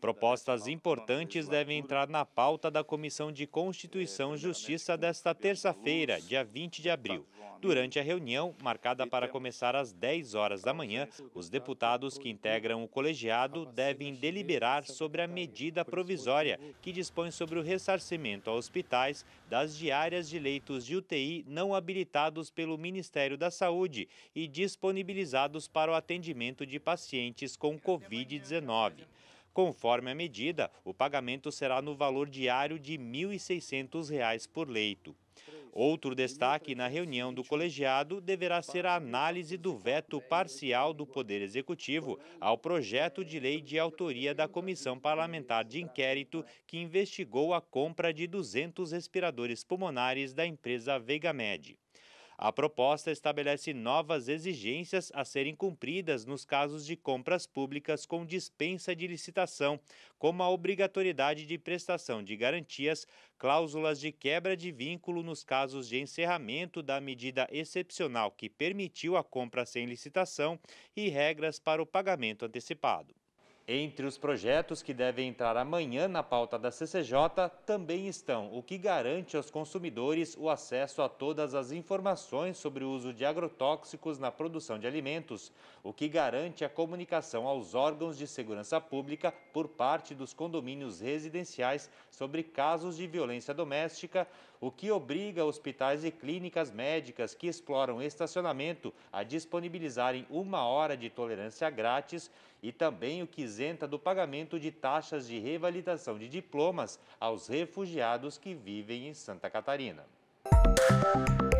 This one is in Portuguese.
Propostas importantes devem entrar na pauta da Comissão de Constituição e Justiça desta terça-feira, dia 20 de abril. Durante a reunião, marcada para começar às 10 horas da manhã, os deputados que integram o colegiado devem deliberar sobre a medida provisória que dispõe sobre o ressarcimento a hospitais das diárias de leitos de UTI não habilitados pelo Ministério da Saúde e disponibilizados para o atendimento de pacientes com Covid-19. Conforme a medida, o pagamento será no valor diário de R$ 1.600 por leito. Outro destaque na reunião do colegiado deverá ser a análise do veto parcial do Poder Executivo ao projeto de lei de autoria da Comissão Parlamentar de Inquérito que investigou a compra de 200 respiradores pulmonares da empresa Vegamed. A proposta estabelece novas exigências a serem cumpridas nos casos de compras públicas com dispensa de licitação, como a obrigatoriedade de prestação de garantias, cláusulas de quebra de vínculo nos casos de encerramento da medida excepcional que permitiu a compra sem licitação e regras para o pagamento antecipado. Entre os projetos que devem entrar amanhã na pauta da CCJ também estão o que garante aos consumidores o acesso a todas as informações sobre o uso de agrotóxicos na produção de alimentos, o que garante a comunicação aos órgãos de segurança pública por parte dos condomínios residenciais sobre casos de violência doméstica, o que obriga hospitais e clínicas médicas que exploram estacionamento a disponibilizarem uma hora de tolerância grátis e também o que isenta do pagamento de taxas de revalidação de diplomas aos refugiados que vivem em Santa Catarina. Música